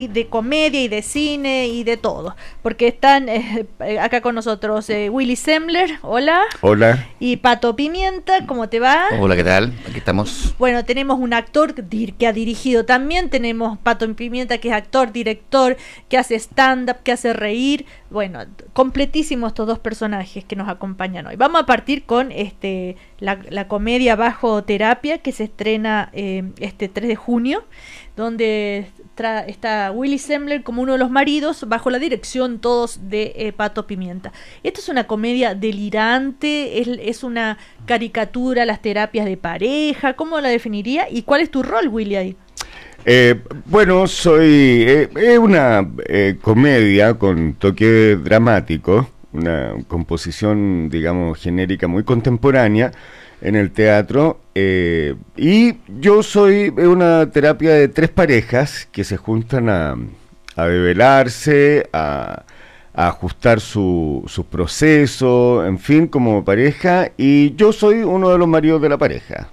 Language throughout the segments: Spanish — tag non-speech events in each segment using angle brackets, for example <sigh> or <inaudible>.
de comedia y de cine y de todo, porque están eh, eh, acá con nosotros eh, Willy Sembler, hola. Hola. Y Pato Pimienta, ¿cómo te va? Hola, ¿qué tal? Aquí estamos. Bueno, tenemos un actor que ha dirigido también, tenemos Pato Pimienta que es actor, director, que hace stand-up, que hace reír, bueno, completísimos estos dos personajes que nos acompañan hoy. Vamos a partir con este la, comedia Bajo Terapia que se estrena este 3 de junio, donde está Willy Sembler como uno de los maridos, bajo la dirección todos de eh, Pato Pimienta. ¿Esto es una comedia delirante, es, una caricatura, las terapias de pareja, ¿cómo la definiría? ¿Y cuál es tu rol, Willy, ahí? Eh, bueno, soy. Eh, es una comedia con toque dramático, una composición, digamos, genérica muy contemporánea en el teatro. Eh, y yo soy una terapia de tres parejas que se juntan a, a a, ajustar su, proceso, en fin, como pareja. Y yo soy uno de los maridos de la pareja.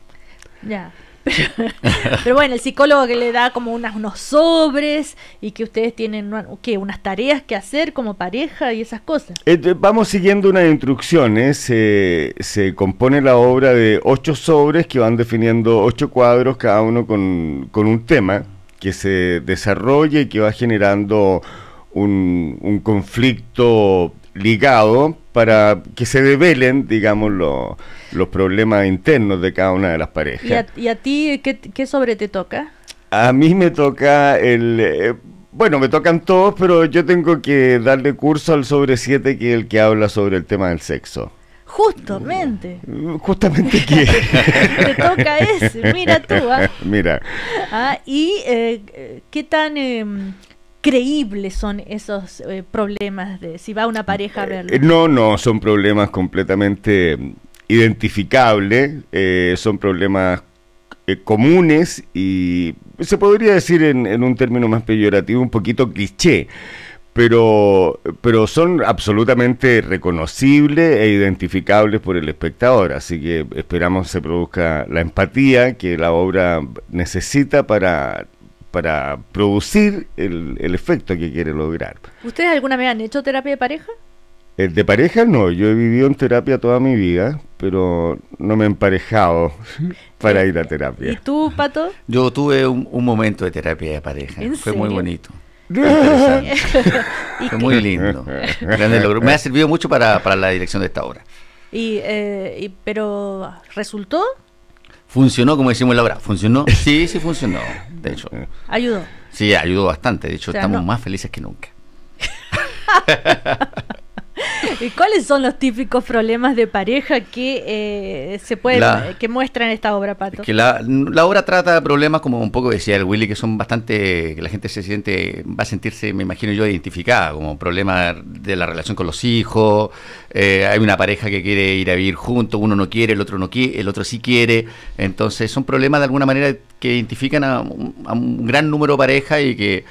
Ya. Pero, bueno, el psicólogo que le da como unos sobres y que ustedes tienen unas tareas que hacer como pareja y esas cosas. Eh, vamos siguiendo unas instrucciones. ¿eh? se compone la obra de ocho sobres que van definiendo ocho cuadros, cada uno con, un tema que se desarrolle y que va generando un, conflicto ligado para que se develen, digámoslo los problemas internos de cada una de las parejas. ¿Y a, ti ¿qué, sobre te toca? A mí me toca el... Eh, bueno, me tocan todos, pero yo tengo que darle curso al sobre 7, que es el que habla sobre el tema del sexo. Justamente. Uh, justamente que. <laughs> Te toca ese, mira tú. ¿ah? <laughs> Mira. Ah, ¿Y eh, qué tan eh, creíbles son esos problemas de si va una pareja a verlo? no, no, son problemas completamente identificable, eh, son problemas eh, comunes y se podría decir en, un término más peyorativo, un poquito cliché, pero, pero son absolutamente reconocibles e identificables por el espectador, así que esperamos se produzca la empatía que la obra necesita para para producir el, el efecto que quiere lograr. ¿Ustedes alguna vez han hecho terapia de pareja? Eh, de pareja no, yo he vivido en terapia toda mi vida, pero no me he emparejado <laughs> para ir a terapia. ¿Y tú, Pato? Yo tuve un, momento de terapia de pareja, fue muy bonito. <laughs> fue muy lindo. <laughs> me ha servido mucho para, la dirección de esta obra. ¿Y, eh, pero resultó? Funcionó, como decimos la obra funcionó. Sí, sí funcionó, de hecho. ¿Ayudó? Sí, ayudó bastante, de hecho estamos más felices que nunca. ¿Y cuáles son los típicos problemas de pareja que eh, se pueden, que muestran esta obra, Pato? Que la, obra trata de problemas, como un poco decía el Willy, que son bastante, que la gente se siente, va a sentirse, me imagino yo, identificada, como problemas de la relación con los hijos, eh, hay una pareja que quiere ir a vivir juntos, uno no quiere, el otro no quiere, el otro sí quiere, entonces son problemas de alguna manera que identifican a, a un gran número de pareja y que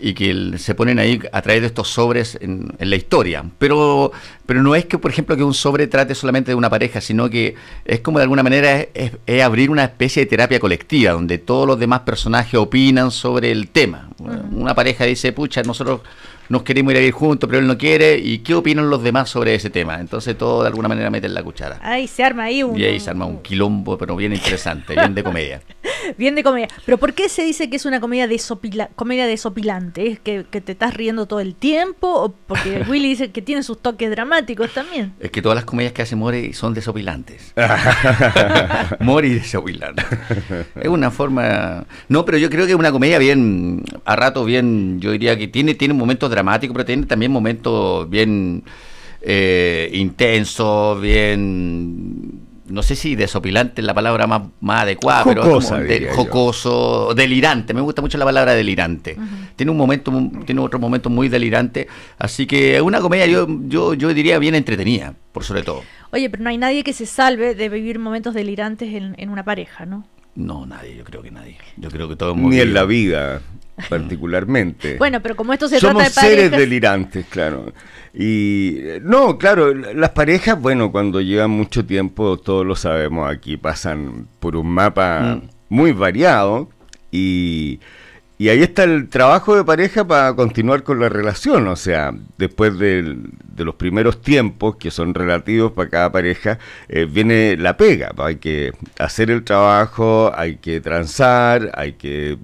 y que se ponen ahí a través de estos sobres en, la historia. Pero, pero no es que, por ejemplo, que un sobre trate solamente de una pareja, sino que es como de alguna manera es, abrir una especie de terapia colectiva, donde todos los demás personajes opinan sobre el tema. Una pareja dice, pucha, nosotros nos queremos ir a vivir juntos, pero él no quiere, y qué opinan los demás sobre ese tema. Entonces todo de alguna manera meten la cuchara. Ahí se arma ahí un... Y ahí se arma un quilombo, pero bien interesante, bien de comedia. <laughs> bien de comedia. Pero ¿por qué se dice que es una comedia, comedia desopilante? ¿Es que, te estás riendo todo el tiempo? ¿O porque <laughs> Willy dice que tiene sus toques dramáticos también. Es que todas las comedias que hace Mori son desopilantes. <laughs> Mori desopilante. Es una forma... No, pero yo creo que es una comedia bien, a rato bien, yo diría que tiene, tiene momentos dramáticos pero tiene también momentos bien eh, intensos, bien no sé si desopilante es la palabra más, más adecuada, pero jocoso, delirante. Me gusta mucho la palabra delirante. Tiene un momento, tiene otro momento muy delirante. Así que una comedia, yo, yo, yo diría, bien entretenida, por sobre todo. Oye, pero no hay nadie que se salve de vivir momentos delirantes en, en una pareja, ¿no? No, nadie, yo creo que nadie. Yo creo que todo Ni en la vida. <laughs> particularmente. bueno, pero como esto se trata de parejas... seres delirantes, claro. Y no, claro, las parejas, bueno, cuando llevan mucho tiempo, todos lo sabemos aquí, pasan por un mapa mm. muy variado y, y ahí está el trabajo de pareja para continuar con la relación, o sea, después de los primeros tiempos que son relativos para cada pareja, eh, viene la pega, hay que hacer el trabajo, hay que transar, hay que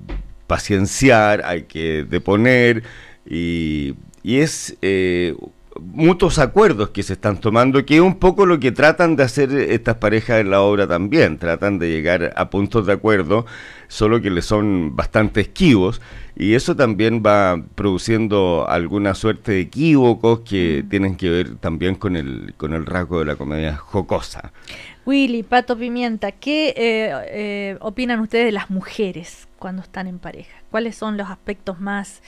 pacienciar, hay que deponer y, y es eh, mutuos acuerdos que se están tomando, que es un poco lo que tratan de hacer estas parejas en la obra también, tratan de llegar a puntos de acuerdo, solo que le son bastante esquivos, y eso también va produciendo alguna suerte de equívocos que mm. tienen que ver también con el, con el rasgo de la comedia jocosa. Willy, Pato Pimienta, ¿qué eh, eh, opinan ustedes de las mujeres cuando están en pareja? ¿Cuáles son los aspectos más...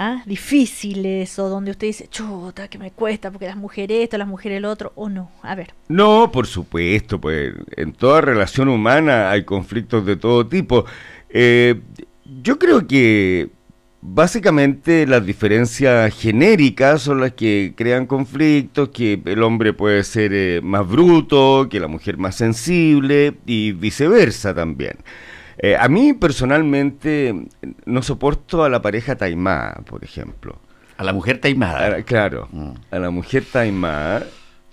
¿ah? difíciles o donde usted dice, chota, que me cuesta porque las mujeres esto, las mujeres el otro, o no? A ver. No, por supuesto, pues en toda relación humana hay conflictos de todo tipo. Eh, yo creo que básicamente las diferencias genéricas son las que crean conflictos, que el hombre puede ser eh, más bruto, que la mujer más sensible y viceversa también. Eh, a mí personalmente no soporto a la pareja taimada, por ejemplo. A la mujer taimada. Ah, claro, mm. a la mujer taimada.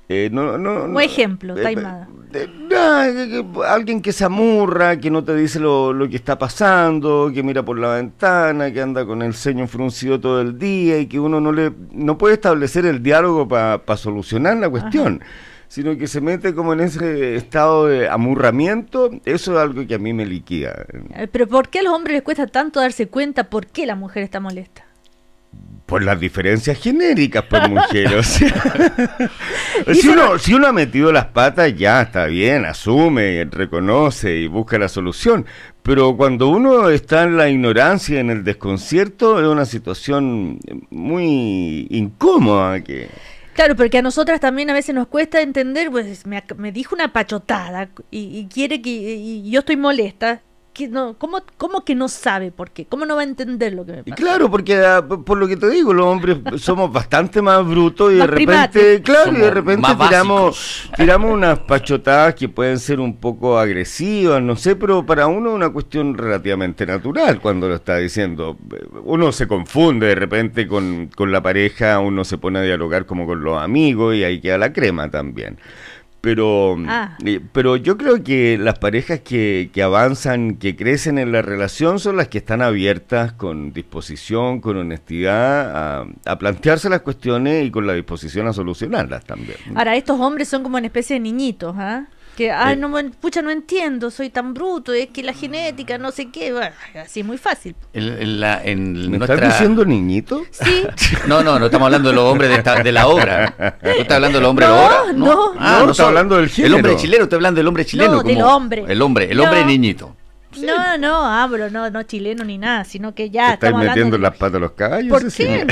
Eh, no, ejemplo, eh, taimada. Eh, alguien que se amurra, que no te dice lo, que está pasando, que mira por la ventana, que anda con el ceño fruncido todo el día y que uno no le no puede establecer el diálogo para solucionar la cuestión sino que se mete como en ese estado de amurramiento, eso es algo que a mí me liquida. Eh, pero ¿por qué a los hombres les cuesta tanto darse cuenta por qué la mujer está molesta? Por las diferencias genéricas, por pues, mujeres. <laughs> si, uno, si uno ha metido las patas, ya está bien, asume, reconoce y busca la solución. Pero cuando uno está en la ignorancia, en el desconcierto, es una situación muy incómoda que... Claro, porque a nosotras también a veces nos cuesta entender, pues me, me dijo una pachotada y, quiere que y yo estoy molesta que no, ¿cómo, que no sabe por qué? ¿Cómo no va a entender lo que me pasa? Claro, porque ah, por lo que te digo, los hombres <laughs> somos bastante más brutos y de repente, claro, y de repente tiramos, tiramos unas pachotadas que pueden ser un poco agresivas, no sé, pero para uno es una cuestión relativamente natural cuando lo está diciendo. Uno se confunde de repente con, con la pareja, uno se pone a dialogar como con los amigos y ahí queda la crema también pero, ah. eh, pero yo creo que las parejas que, que, avanzan, que crecen en la relación, son las que están abiertas con disposición, con honestidad, a, plantearse las cuestiones y con la disposición a solucionarlas también. Ahora, estos hombres son como una especie de niñitos, ¿ah? que, ah no, pucha, no entiendo, soy tan bruto, es que la mm. genética, no sé qué, así es muy fácil. En, la, en ¿Me estás diciendo niñito? Sí. <laughs> no, no, no estamos hablando de los hombres de, de la obra. ¿No estás hablando del hombre de la obra? Ah, no, no. no, hablando del El hombre chileno, te hablando del hombre chileno. No, del hombre. El hombre, el hombre niñito. No, no, abro, ah, no, no chileno ni nada, sino que ya. ¿Te metiendo las patas a los caballos? ¿Por qué?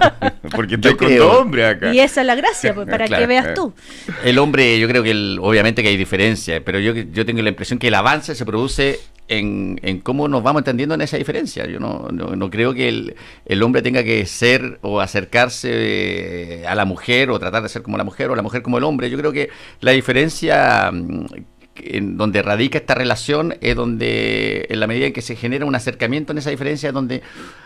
<laughs> Porque estoy con creo. hombre acá. Y esa es la gracia, pues, para que veas tú. Eh, el hombre, yo creo que obviamente que hay diferencias, pero yo, yo tengo la impresión que el avance se produce en, cómo nos vamos entendiendo en esa diferencia. Yo no, no, creo que el, hombre tenga que ser o acercarse eh, a la mujer o tratar de ser como la mujer o la mujer como el hombre. Yo creo que la diferencia mm, en donde radica esta relación es donde, en la medida en que se genera un acercamiento en esa diferencia, es donde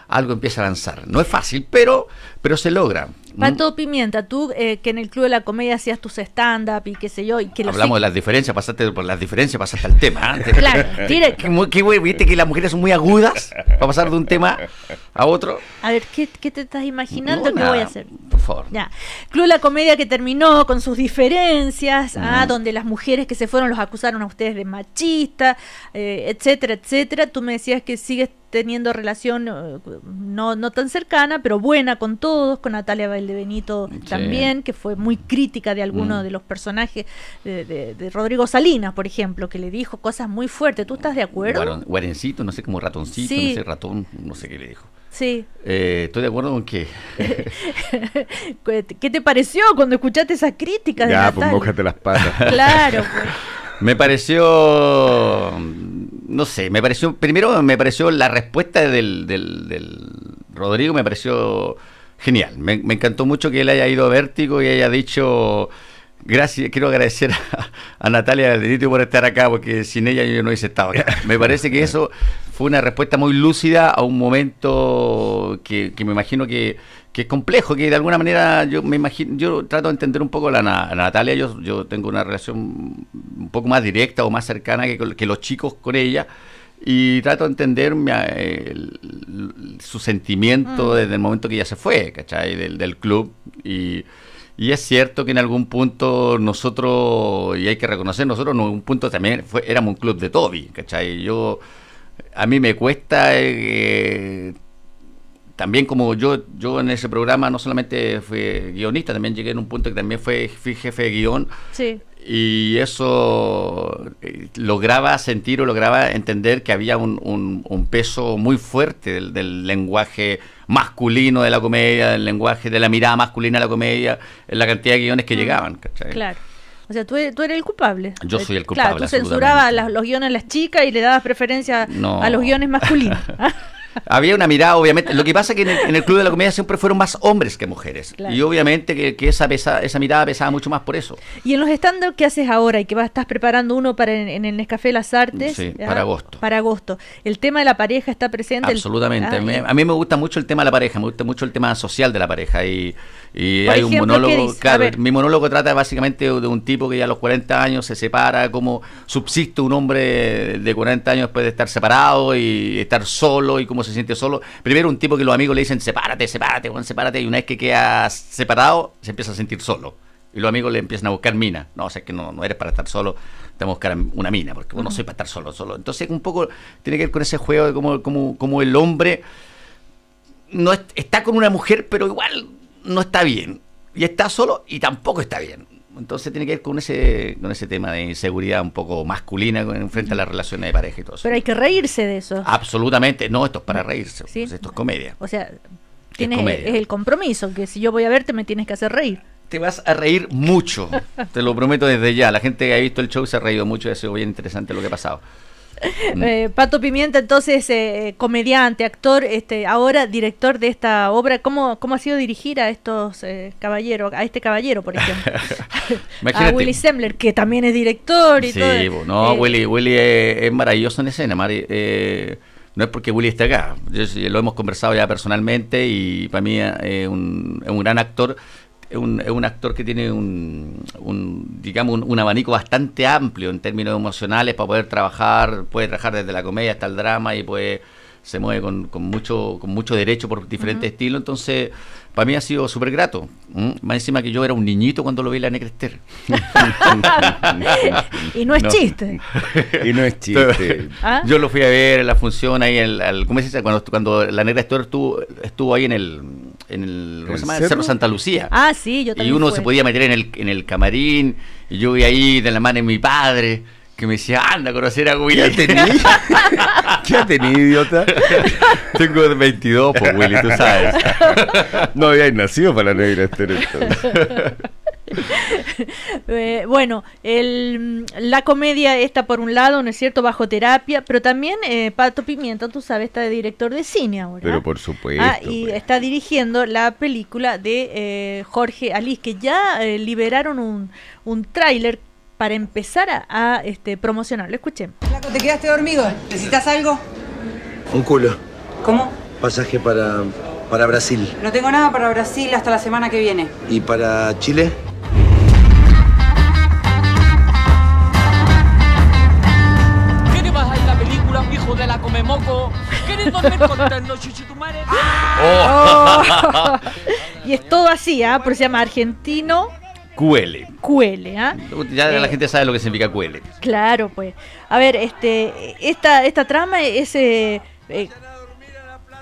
algo empieza a avanzar. No es fácil, pero, pero se logra. Pato ¿Mm? Pimienta, tú eh, que en el Club de la Comedia hacías tus stand-up y qué sé yo. Y que Hablamos de las diferencias, pasaste por las diferencias, pasaste al tema. ¿ah? <laughs> Claro, tira. viste que las mujeres son muy agudas para pasar de un tema a otro. A ver, ¿qué, te estás imaginando que voy a hacer? Por favor. Club de la Comedia que terminó con sus diferencias, ¿ah? donde las mujeres que se fueron los acusaron a ustedes de machista, eh, etcétera, etcétera. Tú me decías que sigues teniendo relación eh, no, no tan cercana, pero buena con todos, con Natalia el de Benito también, que fue muy crítica de alguno mm. de los personajes de, Rodrigo Salinas, por ejemplo, que le dijo cosas muy fuertes. ¿Tú estás de acuerdo? guarencito, no sé, como ratoncito, no sé, ratón, no sé qué le dijo. Sí. Eh, estoy de acuerdo con que. <laughs> ¿Qué te pareció cuando escuchaste esas críticas? Ya, pues mojate las patas. <laughs> claro, pues. <laughs> Me pareció, no sé, me pareció, primero me pareció la respuesta del Rodrigo, me pareció Genial, me, encantó mucho que él haya ido a Vértigo y haya dicho... Gracias, quiero agradecer a, Natalia Natalia Valderito por estar acá, porque sin ella yo no hubiese estado Me parece que eso fue una respuesta muy lúcida a un momento que, que me imagino que, que, es complejo, que de alguna manera yo me imagino, yo trato de entender un poco la, Natalia, yo, yo tengo una relación un poco más directa o más cercana que, que los chicos con ella y trato de entender eh, su sentimiento mm. desde el momento que ya se fue, ¿cachai? Del, club. Y, es cierto que en algún punto nosotros, y hay que reconocer, nosotros en algún punto también éramos un club de Toby, ¿cachai? Yo, a mí me cuesta eh, también como yo, yo en ese programa no solamente fui guionista, también llegué en un punto que también fue, fui jefe de guión. Sí. Y eso eh, lograba sentir o lograba entender que había un, peso muy fuerte del, lenguaje masculino de la comedia, del lenguaje de la mirada masculina de la comedia, en la cantidad de guiones que mm. llegaban. Claro. O sea, tú, tú, eres el culpable. Yo soy el culpable. Claro, tú censurabas los guiones de las chicas y le dabas preferencia a los guiones masculinos. <laughs> <laughs> Había una mirada, obviamente. Lo que pasa es que en el, Club de la Comedia siempre fueron más hombres que mujeres. Y obviamente que, esa, esa mirada pesaba mucho más por eso. Y en los estándares que haces ahora y que estás preparando uno para en, el Nescafé Las Artes. para agosto. Para agosto. El tema de la pareja está presente. Absolutamente. Ah, a mí me gusta mucho el tema de la pareja, me gusta mucho el tema social de la pareja. Y, hay un monólogo. mi monólogo trata básicamente de un tipo que ya a los 40 años se separa, como subsiste un hombre de 40 años después de estar separado y estar solo y como se siente solo. Primero un tipo que los amigos le dicen, sepárate, sepárate, Juan, sepárate, y una vez que queda separado, se empieza a sentir solo. Y los amigos le empiezan a buscar mina. No, o sea, que no, eres para estar solo, te vamos a buscar una mina, porque uno no soy para estar solo, solo. Entonces, un poco tiene que ver con ese juego de cómo, cómo, cómo el hombre no está con una mujer, pero igual no está bien. Y está solo y tampoco está bien. Entonces tiene que ver con ese, con ese tema de inseguridad un poco masculina frente a las relaciones de pareja y todo eso. Pero hay que reírse de eso. Absolutamente, no, esto es para reírse, pues, esto es comedia. O sea, tienes, es, el compromiso, que si yo voy a verte me tienes que hacer reír te vas a reír mucho. <laughs> te lo prometo desde ya. La gente que ha visto el show se ha reído mucho y ha sido bien interesante lo que ha pasado. Mm. Eh, Pato Pimienta, entonces, eh, eh, comediante, actor, este, ahora director de esta obra. ¿Cómo, cómo ha sido dirigir a estos caballeros, a este caballero, por ejemplo? <laughs> a Willy Sembler, que también es director y sí, todo. no, Willy, Willy es, maravilloso en escena. no es porque Willy esté acá, Yo, lo hemos conversado ya personalmente y para mí es un, es un gran actor es un, es un actor que tiene un, digamos, un, abanico bastante amplio en términos emocionales para poder trabajar, puede trabajar desde la comedia hasta el drama y puede se mueve con, con mucho con mucho derecho por diferentes estilos, entonces para mí ha sido súper grato. Más encima que yo era un niñito cuando lo vi en la Necrester. <laughs> <laughs> y no es chiste. y no es chiste. Yo lo fui a ver en la función ahí, en el, ¿cómo es Cuando, cuando la Necrester estuvo, estuvo ahí en el en el, Cerro? Santa Lucía. Ah, sí, yo también. Y uno se podía meter en el, en el camarín, y yo iba ahí de la mano de mi padre que me decía, anda a conocer a Willy. ¿Qué ha <laughs> idiota? <laughs> Tengo 22, pues, Willy, tú sabes. no había nacido para la negra este <laughs> Eh, bueno, la comedia está por un lado, ¿no es cierto? Bajo terapia, pero también eh, Pato Pimienta, tú sabes, está de director de cine ahora. Pero por ah, supuesto. Ah, y pues. está dirigiendo la película de eh, Jorge Alice, que ya liberaron un, tráiler para empezar a, a este, promocionarlo. Escuchen. ¿Te quedaste dormido? ¿Necesitas algo? Un culo. ¿Cómo? Pasaje para, para Brasil. No tengo nada para Brasil hasta la semana que viene. ¿Y para Chile? ¿Quieres bajar la película, hijo de la comemoco? ¿Quieres dormir contando, <laughs> chichitumares? Oh. <laughs> y es todo así, ¿ah? Porque Por se llama argentino. QL. QL, ¿ah? Ya la eh, gente sabe lo que significa QL. Claro, pues. A ver, este, esta, esta trama es eh, eh,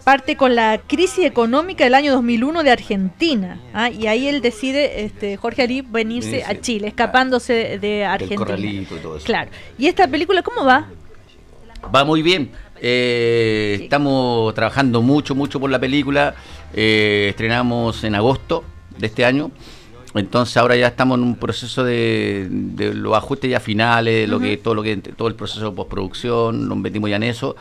parte con la crisis económica del año 2001 de Argentina. ¿ah? Y ahí él decide, este, Jorge Arif, venirse a Chile, escapándose de Argentina. corralito y todo eso. Claro. ¿Y esta película cómo va? Va muy bien. Eh, estamos trabajando mucho, mucho por la película. Eh, estrenamos en agosto de este año. Entonces ahora ya estamos en un proceso de, los ajustes ya finales, lo que todo lo que todo el proceso de postproducción, nos metimos ya en eso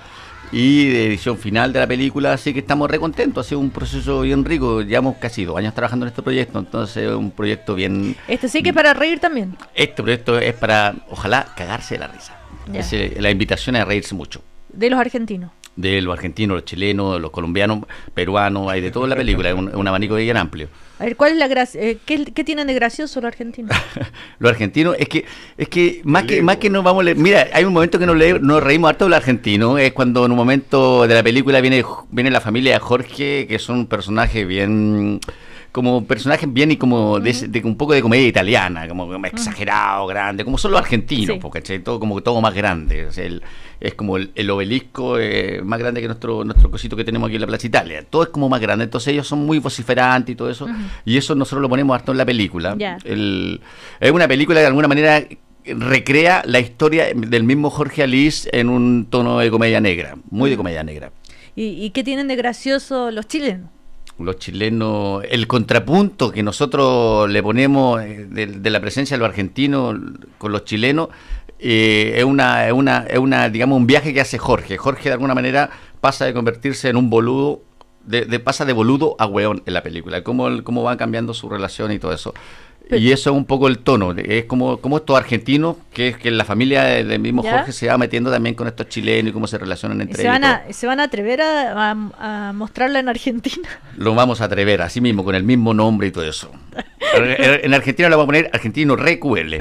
y de edición final de la película, así que estamos recontentos, ha sido un proceso bien rico, llevamos casi dos años trabajando en este proyecto, entonces es un proyecto bien... Este sí que es para reír también. Este proyecto es para, ojalá, cagarse de la risa. la invitación es a reírse mucho. De los argentinos. De los argentinos, los chilenos, los colombianos, peruanos, hay de todo en la película, es un, un abanico bien amplio. A ver, ¿cuál es la gracia? Eh, ¿qué, tiene de gracioso lo argentino? <laughs> Lo argentino es que, es que más que, más que no vamos a leer, mira, hay un momento que nos, le, reímos harto de los argentinos, es cuando en un momento de la película viene, viene la familia de Jorge, que son un personaje bien como personajes bien y como de, un poco de comedia italiana, como, exagerado, grande, como son los argentinos, porque todo como todo más grande. O sea, el, es como el, obelisco eh, más grande que nuestro, nuestro cosito que tenemos aquí en la Plaza Italia. Todo es como más grande. Entonces ellos son muy vociferantes y todo eso. Y eso nosotros lo ponemos harto en la película. es una película que de alguna manera recrea la historia del mismo Jorge Alice en un tono de comedia negra, muy de comedia negra. ¿Y, qué tienen de gracioso los chilenos? Los chilenos, el contrapunto que nosotros le ponemos eh, de la presencia de los argentinos con los chilenos, eh, es, una, digamos, un viaje que hace Jorge. Jorge de alguna manera pasa de convertirse en un boludo, de, pasa de boludo a weón en la película, cómo, cómo va cambiando su relación y todo eso. y eso es un poco el tono, es como, estos argentinos, que es que la familia del mismo Jorge se va metiendo también con estos chilenos y cómo se relacionan entre se ellos. Van ¿Se van a atrever a, a, a mostrarla en Argentina? Lo vamos a atrever, así mismo, con el mismo nombre y todo eso. <laughs> En Argentina le vamos a poner argentino recuele.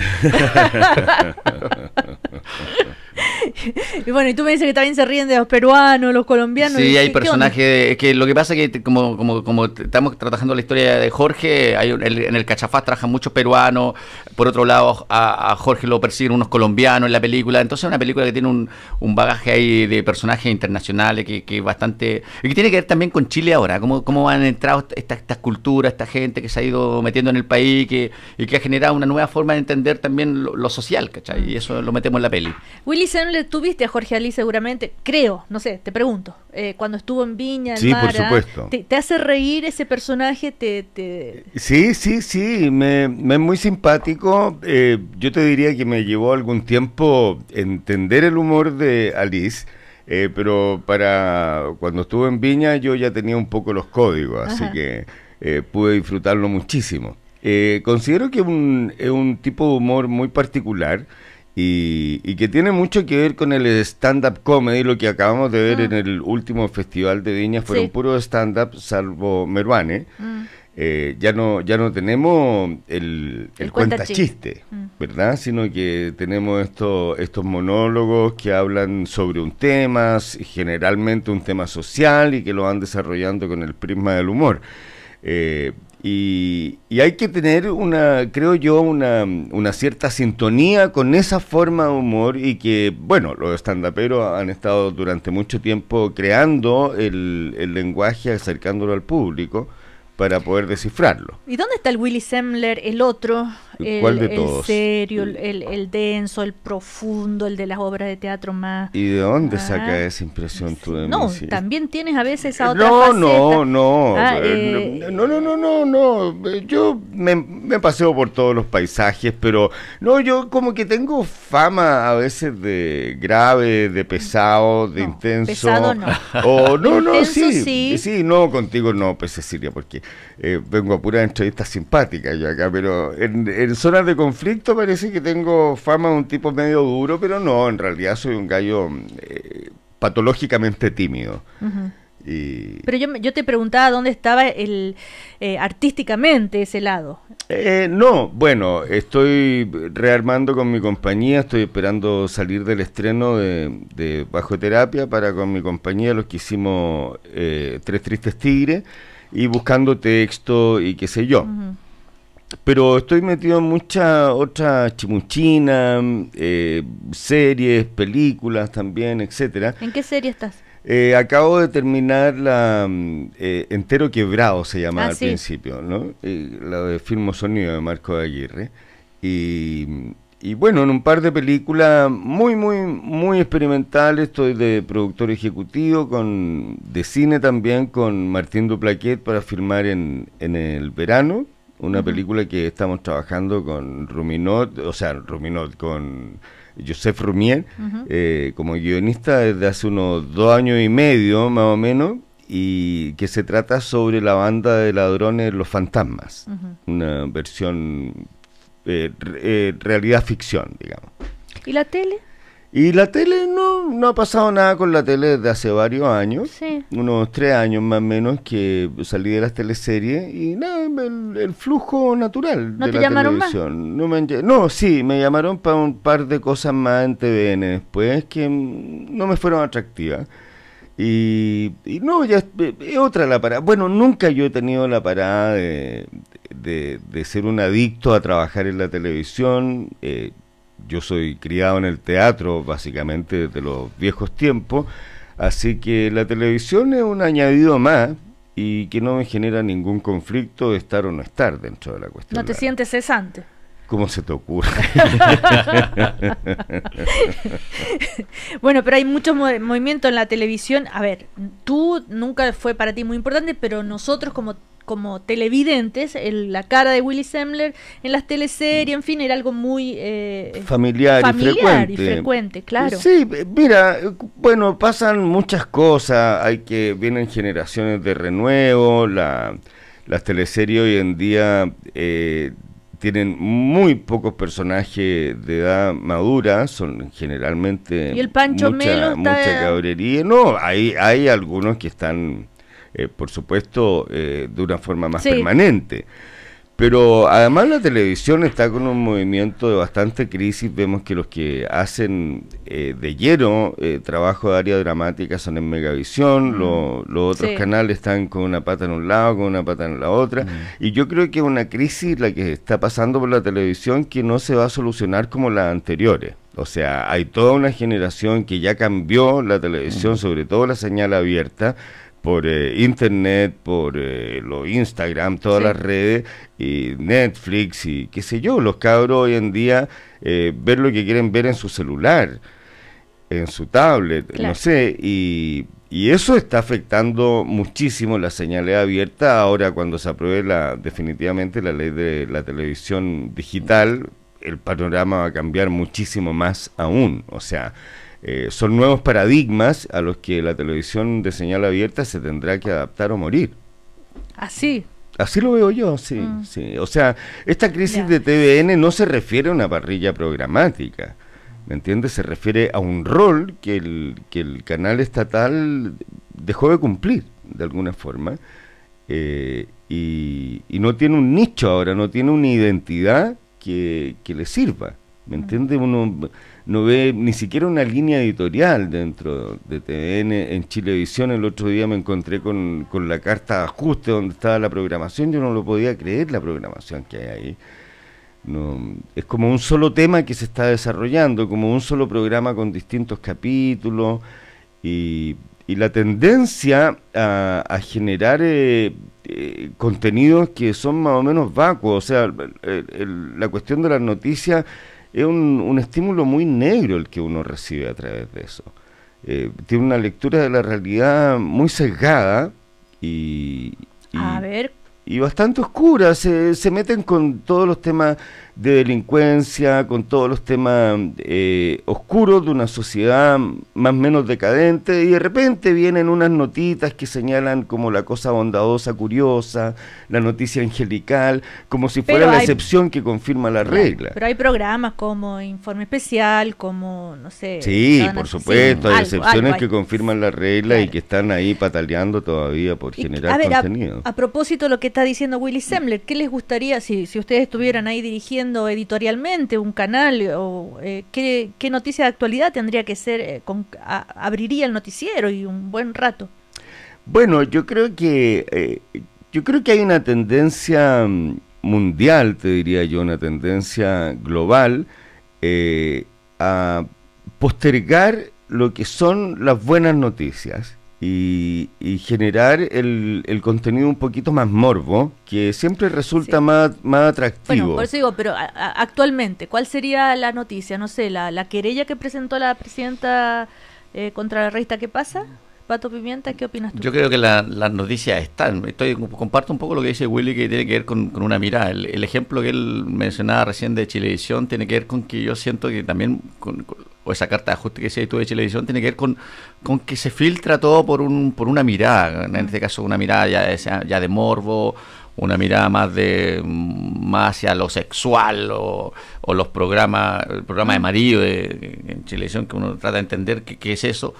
<laughs> y bueno, y tú me dices que también se ríen de los peruanos, los colombianos. Sí, hay personajes. que lo que pasa es que, como, como, estamos trabajando la historia de Jorge, en el Cachafaz trabajan muchos peruanos, por otro lado, a, Jorge lo persiguen unos colombianos en la película. Entonces es una película que tiene un, un bagaje ahí de personajes internacionales que, que bastante... Y que tiene que ver también con Chile ahora, cómo, cómo han entrado estas esta culturas, esta gente que se ha ido metiendo en el país que, y que ha generado una nueva forma de entender también lo, social, ¿cachai? Y eso lo metemos en la peli. Willy ¿tú le tuviste a Jorge Ali seguramente, creo, no sé, te pregunto. Eh, cuando estuvo en Viña. Te, hace reír ese personaje? Sí, sí, sí, me, es muy simpático. Eh, yo te diría que me llevó algún tiempo entender el humor de Alice. Eh, pero para cuando estuvo en Viña yo ya tenía un poco los códigos, así que pude disfrutarlo muchísimo. considero que es un tipo de humor muy particular, y, que tiene mucho que ver con el stand-up comedy, lo que acabamos de ver ah. en el último festival de Viña fue un puro stand-up, salvo Meruane. Mm. Eh, ya no ya no tenemos el, cuenta chiste, mm. ¿verdad? Sino que tenemos estos estos monólogos que hablan sobre un tema, generalmente un tema social y que lo van desarrollando con el prisma del humor. Eh, y, hay que tener una, creo yo, una, una, cierta sintonía con esa forma de humor y que, bueno, los pero han estado durante mucho tiempo creando el, el lenguaje, acercándolo al público para poder descifrarlo. ¿Y dónde está el Willy Semmler, el otro? el, serio, el, el, denso, el profundo, el de las obras de teatro más. ¿Y de dónde ah, saca esa impresión tú de No, también tienes a veces esa eh, otra no, faceta. Ah, eh, eh, no, no, no, no, no, no, no, yo me, paseo por todos los paisajes, pero no, yo como que tengo fama a veces de grave, de pesado, de intenso. Pesado no. O, no, no, sí, sí, no, contigo no, pues Cecilia, porque vengo a pura entrevista simpática yo acá, pero en en zonas de conflicto parece que tengo fama de un tipo medio duro, pero no, en realidad soy un gallo eh, patológicamente tímido. Pero yo, te preguntaba dónde estaba el eh, artísticamente ese lado. Eh, no, bueno, estoy rearmando con mi compañía, estoy esperando salir del estreno de, Bajo Terapia para con mi compañía, los que hicimos Tres Tristes Tigres, y buscando texto y qué sé yo pero estoy metido en muchas otras chimuchinas, mm, eh, series, películas también, etcétera. ¿En qué serie estás? Eh, acabo de terminar la mm, eh, Entero Quebrado, se llamaba ah, al principio, ¿no? la de Filmo Sonido de Marco de Aguirre. Y, bueno, en un par de películas muy, muy, muy experimentales, estoy de productor ejecutivo, con de cine también, con Martín Duplaquet para filmar en el verano una película que estamos trabajando con Ruminot, o sea, Ruminot, con Joseph Rumiel, eh, como guionista desde hace unos dos años y medio, más o menos, y que se trata sobre la banda de ladrones Los Fantasmas, una versión eh, eh, realidad ficción, digamos. ¿Y la tele? Y la tele, no, no ha pasado nada con la tele desde hace varios años, unos tres años más o menos que salí de las teleseries y nada, el, flujo natural ¿No te la llamaron televisión. No, me, sí, me llamaron para un par de cosas más en TVN después que no me fueron atractivas. Y, no, ya es otra la parada. Bueno, nunca yo he tenido la parada de, de ser un adicto a trabajar en la televisión. Eh, yo soy criado en el teatro, básicamente desde los viejos tiempos, así que la televisión es un añadido más y que no me genera ningún conflicto de estar o no estar dentro de la cuestión. No te sientes cesante. ¿Cómo se te ocurre? <laughs> bueno, pero hay mucho movimiento en la televisión. A ver, tú nunca fue para ti muy importante, pero nosotros como como televidentes, la cara de Willy Semler en las teleseries, en fin, era algo muy eh, eh, familiar, y, frecuente. claro. Sí, eh, mira, bueno, pasan muchas cosas, hay que vienen generaciones de renuevo, la, las teleseries hoy en día tienen muy pocos personajes de edad madura, son generalmente y el Pancho mucha, mucha cabrería. No, hay hay algunos que están eh, por supuesto, eh, de una forma más permanente. Pero además la televisión está con un movimiento de bastante crisis. Vemos que los que hacen eh, de lleno trabajo de área dramática son en Megavisión, mm. los otros canales están con una pata en un lado, con una pata en la otra. Mm. Y yo creo que es una crisis la que está pasando por la televisión que no se va a solucionar como las anteriores. O sea, hay toda una generación que ya cambió la televisión, mm. sobre todo la señal abierta, por eh, internet, por eh, lo Instagram, todas las redes, y Netflix y qué sé yo, los cabros hoy en día eh, ver lo que quieren ver en su celular, en su tablet, no sé, y, eso está afectando muchísimo la señal abierta ahora cuando se apruebe definitivamente la ley de la televisión digital el panorama va a cambiar muchísimo más aún, o sea, eh, son nuevos paradigmas a los que la televisión de señal abierta se tendrá que adaptar o morir. Así. Así lo veo yo, sí, mm. sí. O sea, esta crisis de TVN no se refiere a una parrilla programática, ¿me entiendes? Se refiere a un rol que el, el canal estatal dejó de cumplir, de alguna forma, eh, y, no tiene un nicho ahora, no tiene una identidad que, le sirva, ¿me mm. entiendes? Uno no ve ni siquiera una línea editorial dentro de TN. En Chilevisión el otro día me encontré con, con la carta de ajuste donde estaba la programación, yo no lo podía creer la programación que hay ahí. No, es como un solo tema que se está desarrollando, como un solo programa con distintos capítulos y, y la tendencia a, generar eh, eh, contenidos que son más o menos vacuos. O sea, la cuestión de las noticias es un, un estímulo muy negro el que uno recibe a través de eso. Eh, tiene una lectura de la realidad muy sesgada y, y bastante oscura. se meten con todos los temas de delincuencia, con todos los temas eh, oscuros de una sociedad más o menos decadente, y de repente vienen unas notitas que señalan como la cosa bondadosa, curiosa, la noticia angelical, como si fuera la excepción que confirma la regla. Pero hay programas como Informe Especial, como, no sé... Sí, por supuesto, hay excepciones que confirman la regla y que están ahí pataleando todavía por generar a contenido. A, propósito de lo que está diciendo Willy Semler, ¿qué les gustaría si ustedes estuvieran ahí dirigiendo editorialmente un canal o eh, qué, noticia de actualidad tendría que ser, eh, abriría el noticiero y un buen rato. Bueno, yo creo que eh, yo creo que hay una tendencia mm, mundial, te diría yo, una tendencia global a postergar lo que son las buenas noticias y, generar el, contenido un poquito más morbo, que siempre resulta más, atractivo. Bueno, por eso digo, pero actualmente, ¿cuál sería la noticia? No sé, la, querella que presentó la presidenta eh, contra la revista ¿Qué pasa? Pato Pimienta, ¿qué opinas tú? Yo creo que las noticias están. Estoy, comparto un poco lo que dice Willy, que tiene que ver con, una mirada. El, ejemplo que él mencionaba recién de Chilevisión tiene que ver con que yo siento que también, con, o esa carta de ajuste que se tú de Chilevisión, tiene que ver con, con que se filtra todo por, un, por una mirada. En este caso, una mirada ya de, ya de morbo una mirada más de más hacia lo sexual o, los programas el programa de marido en Chilevisión que uno trata de entender qué es eso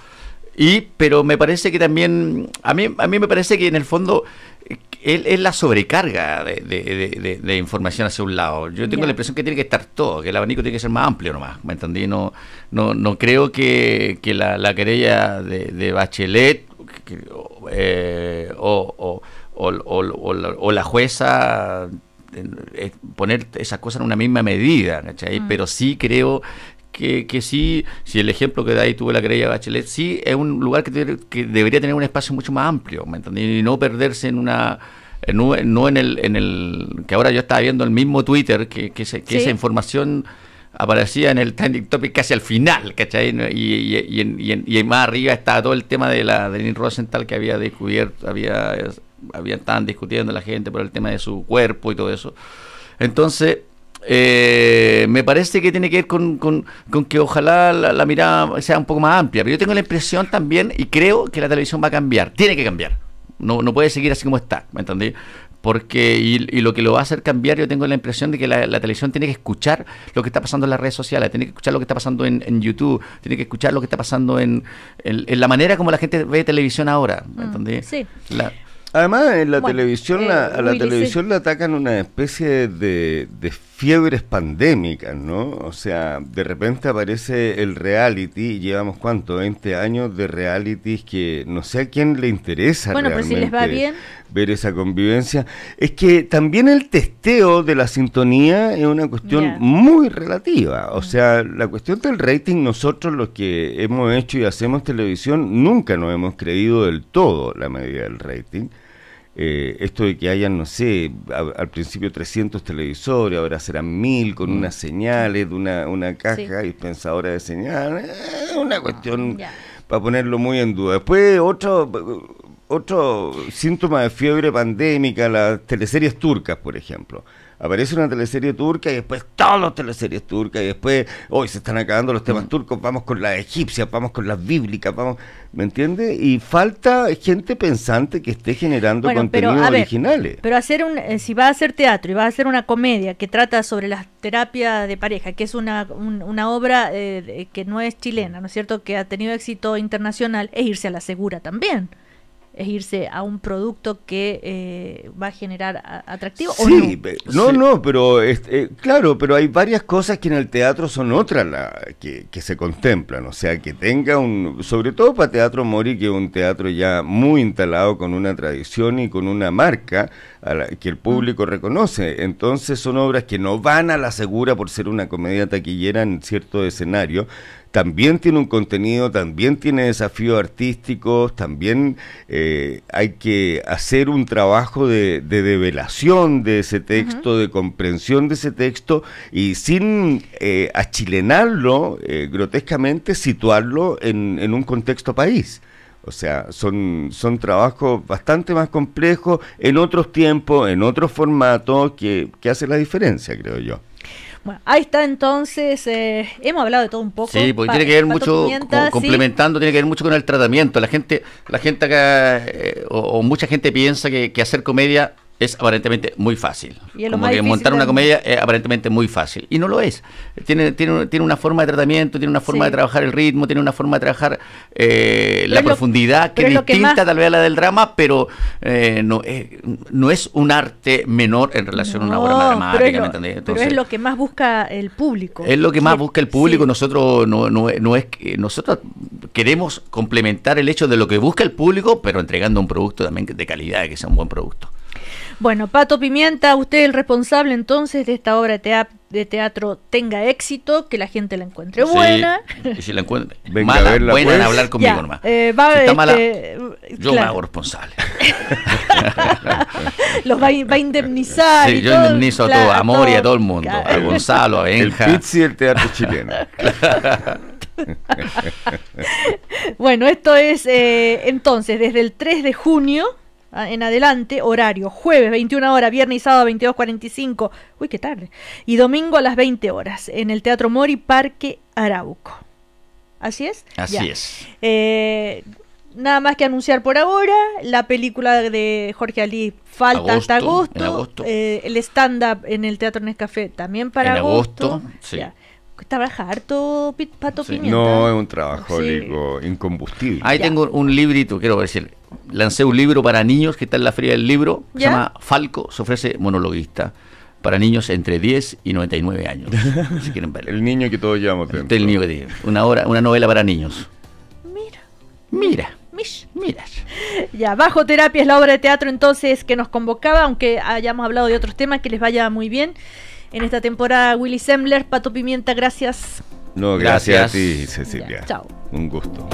y, pero me parece que también, a mí, a mí me parece que en el fondo eh, es, la sobrecarga de, información hacia un lado. Yo tengo la impresión que tiene que estar todo, que el abanico tiene que ser más amplio nomás, ¿me entendí? No, no, no creo que, que la, querella de, Bachelet o, la, jueza eh, poner esas cosas en una misma medida, mm. Pero sí creo que, sí, si el ejemplo que da ahí tuve la querella Bachelet, sí es un lugar que, debería tener un espacio mucho más amplio, ¿me entendés? Y no perderse en una no, en, el, en el que ahora yo estaba viendo el mismo Twitter que, que, esa información aparecía en el trending topic casi al final, ¿cachai? Y, y, y, y, más arriba estaba todo el tema de la del Rosenthal que había descubierto, había, había estaban discutiendo la gente por el tema de su cuerpo y todo eso. Entonces, eh, me parece que tiene que ver con, que ojalá la, mirada sea un poco más amplia, pero yo tengo la impresión también y creo que la televisión va a cambiar, tiene que cambiar, no, no puede seguir así como está, ¿me entendí? Porque, y, lo que lo va a hacer cambiar, yo tengo la impresión de que la, televisión tiene que escuchar lo que está pasando en las redes sociales, tiene que escuchar lo que está pasando en, YouTube, tiene que escuchar lo que está pasando en, la manera como la gente ve televisión ahora, ¿me mm, entendí? Sí. Además, en la televisión, eh, a la televisión le atacan una especie de, de, fiebres pandémicas, ¿no? O sea, de repente aparece el reality, llevamos cuánto, 20 años de realities que no sé a quién le interesa. Ver esa convivencia. Es que también el testeo de la sintonía es una cuestión muy relativa. O mm. sea, la cuestión del rating, nosotros los que hemos hecho y hacemos televisión, nunca nos hemos creído del todo la medida del rating. Eh, esto de que hayan, no sé, al principio 300 televisores, ahora serán 1000 con mm. unas señales de una, caja dispensadora de señales, eh, una ah, cuestión para ponerlo muy en duda. Después, otro, otro síntoma de fiebre pandémica, las teleseries turcas, por ejemplo aparece una teleserie turca y después todas las teleseries turcas y después hoy se están acabando los temas mm. turcos, vamos con la egipcia, vamos con las bíblicas, vamos, ¿me entiendes? Y falta gente pensante que esté generando contenidos originales. Pero hacer un, eh, si va a hacer teatro y va a hacer una comedia que trata sobre las terapias de pareja, que es una, una obra eh, que no es chilena, ¿no es cierto? Que ha tenido éxito internacional, es irse a la segura también es irse a un producto que eh, va a generar atractivo. Sí, no? no, pero eh, claro, pero hay varias cosas que en el teatro son otras la, que, que, se contemplan, o sea, que tenga un, sobre todo para Teatro Mori, que es un teatro ya muy instalado con una tradición y con una marca a la, que el público mm. reconoce, entonces son obras que no van a la segura por ser una comedia taquillera en cierto escenario, también tiene un contenido, también tiene desafíos artísticos, también eh, hay que hacer un trabajo de, de develación de ese texto, de comprensión de ese texto y sin eh, achilenarlo eh, grotescamente, situarlo en, un contexto país. O sea, son, son trabajos bastante más complejos en otros tiempos, en otros formatos, que, que hace la diferencia, creo yo. Bueno, ahí está entonces, eh, hemos hablado de todo un poco. Sí, porque tiene que ver mucho, complementando, tiene que ver mucho con el tratamiento. La gente, la gente acá, eh, o, mucha gente piensa que, que hacer comedia es aparentemente muy fácil. Como que montar una comedia es aparentemente muy fácil. Y no lo es. Tiene, tiene, tiene una forma de tratamiento, tiene una forma de trabajar el ritmo, tiene una forma de trabajar eh, la profundidad, que es distinta tal vez a la del drama, pero eh, no, eh, no es un arte menor en relación a una obra dramática. Pero es, lo, pero es, lo, que más busca el público. Es lo que más busca el público. Nosotros no, no, no es que nosotros queremos complementar el hecho de lo que busca el público, pero entregando un producto también de calidad, que sea un buen producto. Bueno, Pato Pimienta, usted es el responsable entonces de esta obra de teatro tenga éxito, que la gente la encuentre buena. Sí, si la <laughs> a verla, buena pues. hablar conmigo, ya, hermano. Eh, si está mala, este, yo me hago responsable. <laughs> Los va, a indemnizar. Sí, yo indemnizo a todo, a Mori y a todo el mundo. A Gonzalo, a Benja. El Pizzi el teatro chileno. <laughs> bueno, esto es eh, entonces desde el 3 de junio Ah, en adelante, horario, jueves 21 hora viernes y sábado 22.45, uy, qué tarde, y domingo a las 20 horas, en el Teatro Mori Parque Arauco. ¿Así es? Así es. Eh, nada más que anunciar por ahora, la película de Jorge Ali falta hasta agosto, eh, el stand-up en el Teatro Nescafé también para agosto trabaja harto Pato No, es un trabajo incombustible. Ahí tengo un librito, quiero decir. Lancé un libro para niños que está en la feria del libro. Se llama Falco, se ofrece monologuista. Para niños entre 10 y 99 años, <laughs> si quieren El niño que todos llevamos este el niño que Una, hora, una novela para niños. Mira. Mira. Mira. Ya, Bajo Terapia es la obra de teatro entonces que nos convocaba, aunque hayamos hablado de otros temas, que les vaya muy bien en esta temporada. Willy Sembler, Pato Pimienta, gracias. No, gracias, a ti, Cecilia. chao. Un gusto.